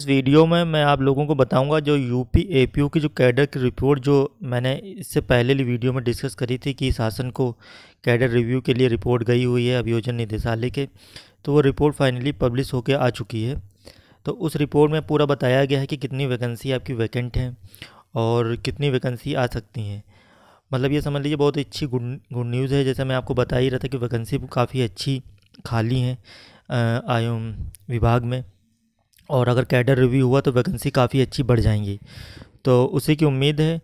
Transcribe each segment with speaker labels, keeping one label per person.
Speaker 1: इस वीडियो में मैं आप लोगों को बताऊंगा जो यूपी एपीयू की जो कैडर की रिपोर्ट जो मैंने इससे पहले वीडियो में डिस्कस करी थी कि शासन को कैडर रिव्यू के लिए रिपोर्ट गई हुई है अभियोजन निदेशालय के तो वो रिपोर्ट फाइनली पब्लिश होकर आ चुकी है तो उस रिपोर्ट में पूरा बताया गया है कि कितनी वैकेंसी आपकी वैकेंट हैं और कितनी वैकेंसी आ सकती हैं मतलब ये समझ लीजिए बहुत अच्छी गुड गुड न्यूज़ है जैसे मैं आपको बता ही रहा था कि वैकेंसी काफ़ी अच्छी खाली हैं आयु विभाग में और अगर कैडर रिव्यू हुआ तो वैकेंसी काफ़ी अच्छी बढ़ जाएंगी तो उसी की उम्मीद है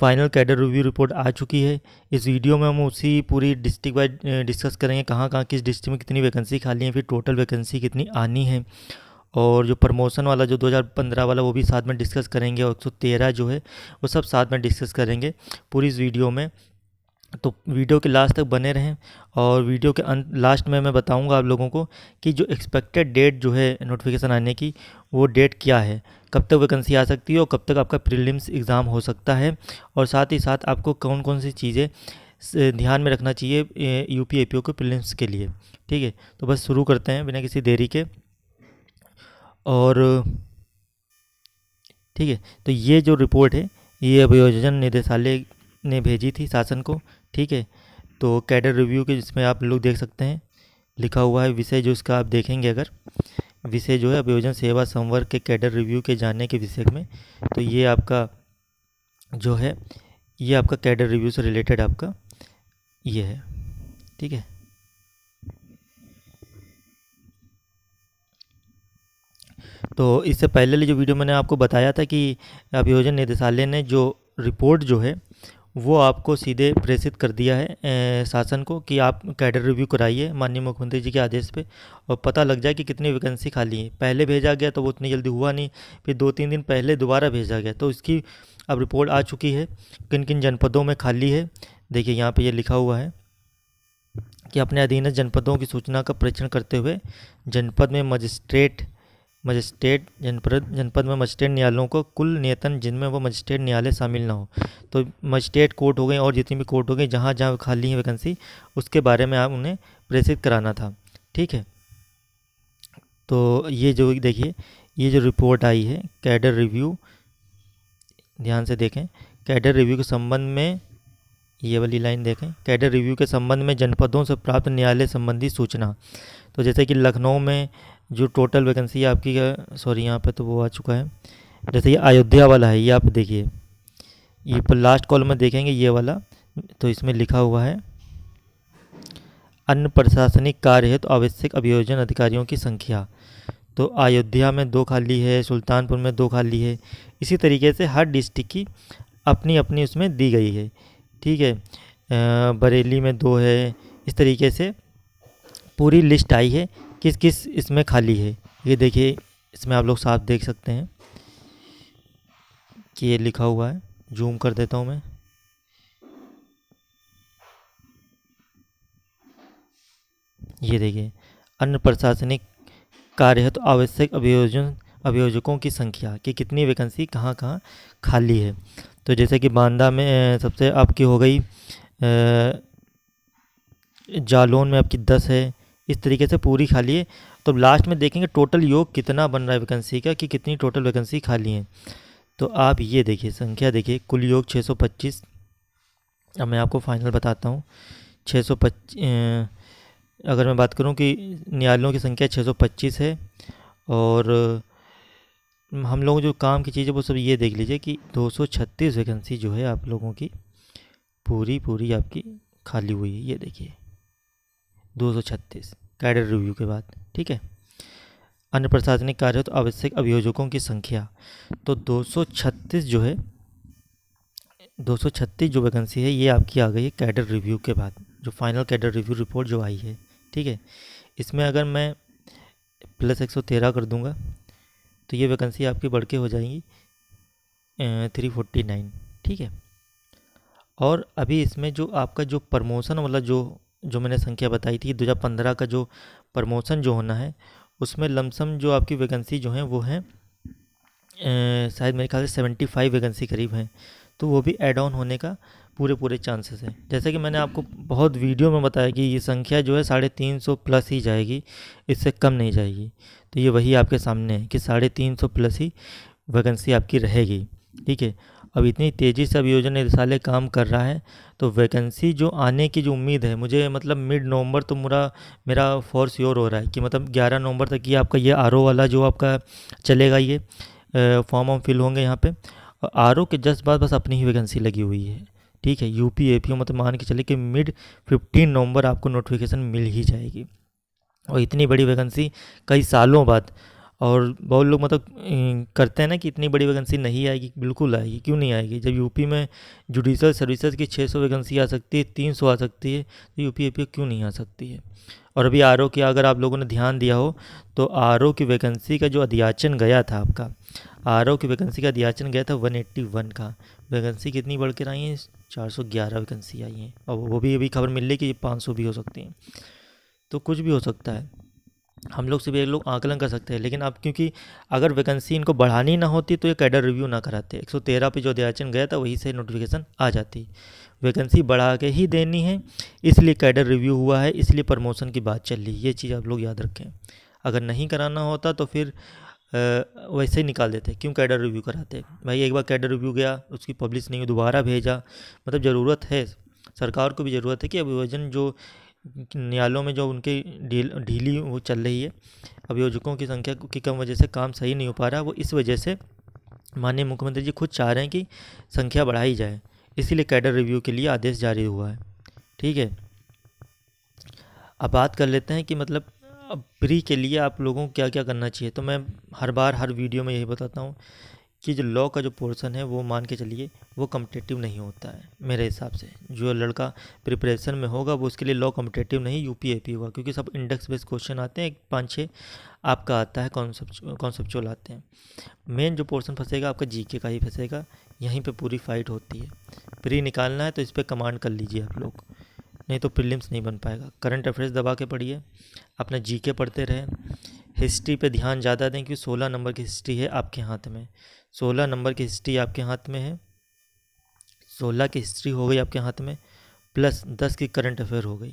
Speaker 1: फाइनल कैडर रिव्यू रिपोर्ट आ चुकी है इस वीडियो में हम उसी पूरी डिस्ट्रिक्ट वाइज डिस्कस करेंगे कहाँ कहाँ किस डिस्ट्रिक्ट में कितनी वैकेंसी खाली है फिर टोटल वैकेंसी कितनी आनी है और जो प्रमोशन वाला जो 2015 वाला वो भी साथ में डिस्कस करेंगे और 113 जो है वो सब साथ में डिस्कस करेंगे पूरी इस वीडियो में तो वीडियो के लास्ट तक बने रहें और वीडियो के अंत लास्ट में मैं बताऊंगा आप लोगों को कि जो एक्सपेक्टेड डेट जो है नोटिफिकेशन आने की वो डेट क्या है कब तक वैकेंसी आ सकती है और कब तक आपका प्रीलिम्स एग्ज़ाम हो सकता है और साथ ही साथ आपको कौन कौन सी चीज़ें ध्यान में रखना चाहिए U P A P O के प्रिलिम्स के लिए ठीक है तो बस शुरू करते हैं बिना किसी देरी के और ठीक है तो ये जो रिपोर्ट है ये अभियोजन निदेशालय ने भेजी थी शासन को ठीक है तो कैडर रिव्यू के जिसमें आप लोग देख सकते हैं लिखा हुआ है विषय जो इसका आप देखेंगे अगर विषय जो है अभियोजन सेवा संवर्ग के कैडर रिव्यू के जानने के विषय में तो ये आपका जो है ये आपका कैडर रिव्यू से रिलेटेड आपका ये है ठीक है तो इससे पहले जो वीडियो मैंने आपको बताया था कि अभियोजन निदेशालय ने जो रिपोर्ट जो है वो आपको सीधे प्रेषित कर दिया है शासन को कि आप कैडर रिव्यू कराइए माननीय मुख्यमंत्री जी के आदेश पे और पता लग जाए कि कितनी वैकेंसी खाली है पहले भेजा गया तो वो उतनी जल्दी हुआ नहीं फिर दो तीन दिन पहले दोबारा भेजा गया तो इसकी अब रिपोर्ट आ चुकी है किन किन जनपदों में खाली है देखिए यहाँ पर यह लिखा हुआ है कि अपने अधीनस्थ जनपदों की सूचना का परीक्षण करते हुए जनपद में मजिस्ट्रेट मजिस्ट्रेट जनपद जनपद में मजिस्ट्रेट न्यायालयों को कुल नियतन जिनमें वो मजिस्ट्रेट न्यायालय शामिल ना हो तो मजिस्ट्रेट कोर्ट हो गए और जितनी भी कोर्ट हो गई जहाँ जहाँ खाली है वैकेंसी उसके बारे में आप उन्हें प्रेषित कराना था ठीक है तो ये जो देखिए ये जो रिपोर्ट आई है कैडर रिव्यू ध्यान से देखें कैडर रिव्यू के संबंध में ये वाली लाइन देखें कैडर रिव्यू के संबंध में जनपदों से प्राप्त न्यायालय संबंधी सूचना तो जैसे कि लखनऊ में जो टोटल वैकेंसी आपकी सॉरी यहाँ पे तो वो आ चुका है जैसे ये अयोध्या वाला है ये आप देखिए ये हाँ। पर लास्ट कॉलम में देखेंगे ये वाला तो इसमें लिखा हुआ है अन्य प्रशासनिक कार्य हेतु तो आवश्यक अभियोजन अधिकारियों की संख्या तो अयोध्या में दो खाली है सुल्तानपुर में दो खाली है इसी तरीके से हर डिस्ट्रिक्ट की अपनी अपनी उसमें दी गई है ठीक है बरेली में दो है इस तरीके से पूरी लिस्ट आई है किस किस इसमें खाली है ये देखिए इसमें आप लोग साफ देख सकते हैं कि ये लिखा हुआ है जूम कर देता हूँ मैं ये देखिए अन्य प्रशासनिक कार्य तो आवश्यक अभियोजन अभियोजकों की संख्या कि कितनी वैकेंसी कहाँ कहाँ खाली है तो जैसे कि बांदा में सबसे आपकी हो गई जालौन में आपकी दस है इस तरीके से पूरी खाली है तो लास्ट में देखेंगे टोटल योग कितना बन रहा है वैकेंसी का कि कितनी टोटल वैकेंसी खाली है तो आप ये देखिए संख्या देखिए कुल योग 625 अब मैं आपको फाइनल बताता हूँ छः सौ अगर मैं बात करूँ कि न्यायालयों की संख्या 625 है और हम लोग जो काम की चीज़ें वो सब ये देख लीजिए कि दो वैकेंसी जो है आप लोगों की पूरी पूरी आपकी खाली हुई है ये देखिए 236 कैडर रिव्यू के बाद ठीक है अन्य प्रशासनिक कार्य तो आवश्यक अभियोजकों की संख्या तो 236 जो है 236 जो वैकेंसी है ये आपकी आ गई है कैडर रिव्यू के बाद जो फाइनल कैडर रिव्यू रिपोर्ट जो आई है ठीक है इसमें अगर मैं प्लस 113 कर दूंगा तो ये वैकेंसी आपकी बढ़ के हो जाएंगी थ्री फोर्टी नाइन ठीक है और अभी इसमें जो आपका जो प्रमोशन वाला जो जो मैंने संख्या बताई थी पंद्रह का जो प्रमोशन जो होना है उसमें लमसम जो आपकी वैकेंसी जो है वो है शायद मेरे ख्याल से सेवेंटी फाइव वैकेंसी करीब हैं तो वो भी एड ऑन होने का पूरे पूरे चांसेस हैं जैसे कि मैंने आपको बहुत वीडियो में बताया कि ये संख्या जो है साढ़े तीन सौ प्लस ही जाएगी इससे कम नहीं जाएगी तो ये वही आपके सामने है कि साढ़े तीन सौ प्लस ही वैकेंसी आपकी रहेगी ठीक है अब इतनी तेज़ी से अब योजना साले काम कर रहा है तो वैकेंसी जो आने की जो उम्मीद है मुझे मतलब मिड नवंबर तो मेरा मेरा फोर्स योर हो रहा है कि मतलब 11 नवंबर तक ये आपका ये आर वाला जो आपका चलेगा ये फॉर्म वॉर्म फिल होंगे यहाँ पे आर के जस्ट बाद बस अपनी ही वैकेंसी लगी हुई है ठीक है यू पी ए पी मतलब मान के चले कि मिड फिफ्टीन नवंबर आपको नोटिफिकेशन मिल ही जाएगी और इतनी बड़ी वैकेंसी कई सालों बाद और बहुत लोग मतलब करते हैं ना कि इतनी बड़ी वैकेंसी नहीं आएगी बिल्कुल आएगी क्यों नहीं आएगी जब यूपी में जुडिशल सर्विसेज की 600 वैकेंसी आ सकती है 300 आ सकती है तो यूपी यूपी क्यों नहीं आ सकती है और अभी आर की अगर आप लोगों ने ध्यान दिया हो तो आर की वैकेंसी का जो अध्याचन गया था आपका आर की वैकेंसी का अध्याचन गया था वन का वैकेंसी कितनी बढ़ कर आई है चार वैकेंसी आई हैं और वो भी अभी खबर मिल रही कि ये 500 भी हो सकती हैं तो कुछ भी हो सकता है हम लोग से भी एक लोग आकलन कर सकते हैं लेकिन अब क्योंकि अगर वैकेंसी इनको बढ़ानी ना होती तो ये कैडर रिव्यू ना कराते एक सौ तेरह पर जो अध्याचन गया था वहीं से नोटिफिकेशन आ जाती वैकेंसी बढ़ा के ही देनी है इसलिए कैडर रिव्यू हुआ है इसलिए प्रमोशन की बात चल रही ये चीज़ आप लोग याद रखें अगर नहीं कराना होता तो फिर वैसे ही निकाल देते क्यों कैडर रिव्यू कराते भाई एक बार कैडर रिव्यू गया उसकी पब्लिश नहीं हुई दोबारा भेजा मतलब ज़रूरत है सरकार को भी ज़रूरत है कि अभिभाजन जो न्यायालयों में जो उनकी ढील ढीली वो चल रही है अभियोजकों की संख्या की कम वजह से काम सही नहीं हो पा रहा वो इस वजह से माननीय मुख्यमंत्री जी खुद चाह रहे हैं कि संख्या बढ़ाई जाए इसीलिए कैडर रिव्यू के लिए आदेश जारी हुआ है ठीक है अब बात कर लेते हैं कि मतलब अब प्री के लिए आप लोगों को क्या क्या करना चाहिए तो मैं हर बार हर वीडियो में यही बताता हूँ कि जो लॉ का जो पोर्सन है वो मान के चलिए वो कम्पटेटिव नहीं होता है मेरे हिसाब से जो लड़का प्रिपरेशन में होगा वो उसके लिए लॉ कम्पटेटिव नहीं यू पी ए पी होगा क्योंकि सब इंडेक्स बेस्ड क्वेश्चन आते हैं एक पाँच छः आपका आता है कॉन्सेप्चुअल आते हैं मेन जो पोर्सन फंसेगा आपका जी के का ही फंसेगा यहीं पर पूरी फाइट होती है प्री निकालना है तो इस पर कमांड कर लीजिए आप लोग नहीं तो प्रिलिम्स नहीं बन पाएगा करंट अफेयर्स दबा के पढ़िए अपना जी के पढ़ते रहें हिस्ट्री पे ध्यान ज़्यादा दें क्योंकि सोलह नंबर की हिस्ट्री है आपके हाथ में सोलह नंबर की हिस्ट्री आपके हाथ में है सोलह की हिस्ट्री हो गई आपके हाथ में प्लस दस की करंट अफेयर हो गई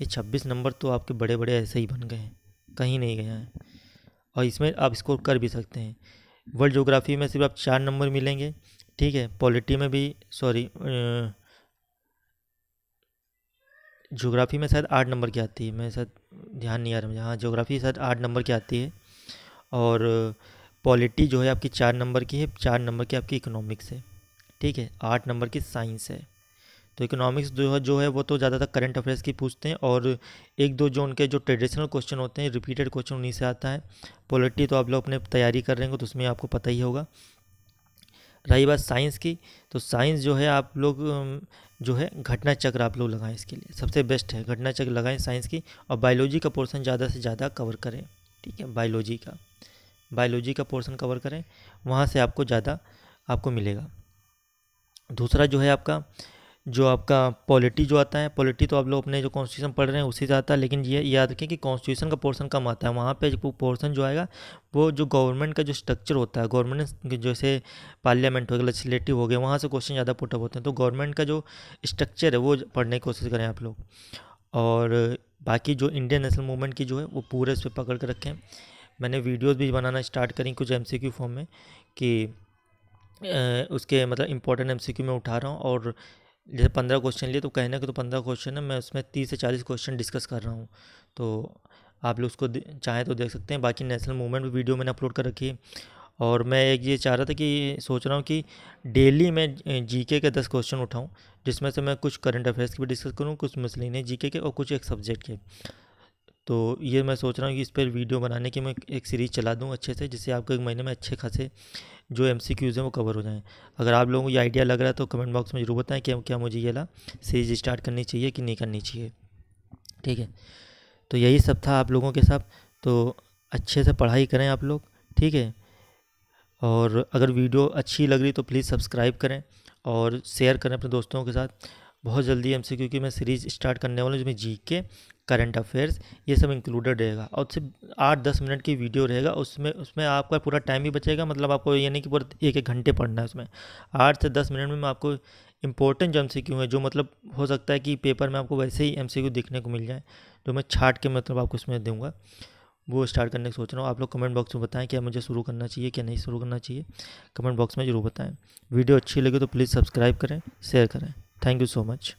Speaker 1: ये छब्बीस नंबर तो आपके बड़े बड़े ऐसे ही बन गए हैं कहीं नहीं गया है और इसमें आप स्कोर कर भी सकते हैं वर्ल्ड जोग्राफ़ी में सिर्फ आप चार नंबर मिलेंगे ठीक है पॉलिटी में भी सॉरी जोग्राफ़ी में शायद आठ नंबर की आती है मैं शायद ध्यान नहीं आ रहा हूँ हाँ जोग्राफ़ी शायद आठ नंबर की आती है और पॉलिटी जो है आपकी चार नंबर की है चार नंबर की आपकी इकोनॉमिक्स है ठीक है आठ नंबर की साइंस है तो इकोनॉमिक्स जो है जो है वो तो ज़्यादातर करंट अफेयर्स की पूछते हैं और एक दो जो उनके जो ट्रेडिशनल क्वेश्चन होते हैं रिपीटेड क्वेश्चन उन्हीं से आता है पॉलिटी तो आप लोग अपने तैयारी कर रहे हैं तो उसमें आपको पता ही होगा रही बात साइंस की तो साइंस जो है आप लोग जो है घटना चक्र आप लोग लगाएं इसके लिए सबसे बेस्ट है घटना चक्र लगाएं साइंस की और बायोलॉजी का पोर्सन ज़्यादा से ज़्यादा कवर करें ठीक है बायोलॉजी का बायोलॉजी का पोर्शन कवर करें वहाँ से आपको ज़्यादा आपको मिलेगा दूसरा जो है आपका जो आपका पॉलिटी जो आता है पॉलिटी तो आप लोग अपने जो कॉन्स्टिट्यूशन पढ़ रहे हैं उसी से आता है लेकिन ये याद रखें कि कॉन्स्टिट्यूशन का पोर्शन कम आता है वहाँ पे जो पोर्शन जो आएगा वो जो गवर्नमेंट का जो स्ट्रक्चर होता है गवर्नमेंट जैसे पार्लियामेंट हो गया लेजिस्लेटिव हो गया वहाँ से क्वेश्चन ज़्यादा पुटअप होते हैं तो गवर्नमेंट का जो स्ट्रक्चर है वो पढ़ने की कोशिश करें आप लोग और बाकी जो इंडियन नेशनल मूवमेंट की जो है वो पूरे इस पर पकड़ कर रखें मैंने वीडियोस भी बनाना स्टार्ट करी कुछ एमसीक्यू फॉर्म में कि उसके मतलब इंपॉर्टेंट एमसीक्यू में उठा रहा हूँ और जैसे पंद्रह क्वेश्चन लिए तो कहने के तो पंद्रह क्वेश्चन है मैं उसमें तीस से चालीस क्वेश्चन डिस्कस कर रहा हूँ तो आप लोग उसको चाहें तो देख सकते हैं बाकी नेशनल मूवमेंट भी वीडियो मैंने अपलोड कर रखी है और मैं एक ये चाह रहा था कि सोच रहा हूँ कि डेली मैं जीके के दस क्वेश्चन उठाऊँ जिसमें से मैं कुछ करंट अफेयर्स की भी डिस्कस करूँ कुछ मसलिन जीके के और कुछ एक सब्जेक्ट के तो ये मैं सोच रहा हूँ कि इस पर वीडियो बनाने की मैं एक सीरीज़ चला दूँ अच्छे से जिससे आपको एक महीने में अच्छे खासे जो एम सी क्यूज़ हैं वो कवर हो जाएँ अगर आप लोगों को ये आइडिया लग रहा है तो कमेंट बॉक्स में ज़रूर बताएं कि क्या मुझे ये ला सीरीज स्टार्ट करनी चाहिए कि नहीं करनी चाहिए ठीक है तो यही सब था आप लोगों के साथ तो अच्छे से पढ़ाई करें आप लोग ठीक है और अगर वीडियो अच्छी लग रही तो प्लीज़ सब्सक्राइब करें और शेयर करें अपने दोस्तों के साथ बहुत जल्दी एम सी की मैं सीरीज स्टार्ट करने वाला हूँ जिसमें जी के करंट अफेयर्स ये सब इंक्लूडेड रहेगा और सिर्फ आठ दस मिनट की वीडियो रहेगा उसमें उसमें आपका पूरा टाइम भी बचेगा मतलब आपको ये नहीं कि पूरा एक एक घंटे पढ़ना है उसमें आठ से दस मिनट में मैं आपको इंपॉर्टेंट जो एम सी क्यू है जो मतलब हो सकता है कि पेपर में आपको वैसे ही एम सी क्यू देखने को मिल जाए जो तो मैं छाट के मतलब आपको उसमें दूँगा वो स्टार्ट करने की सोच रहा हूँ आप लोग कमेंट बॉक्स में बताएं क्या मुझे शुरू करना चाहिए क्या नहीं शुरू करना चाहिए कमेंट बॉक्स में ज़रूर बताएं वीडियो अच्छी लगे तो प्लीज़ सब्सक्राइब करें शेयर करें Thank you so much.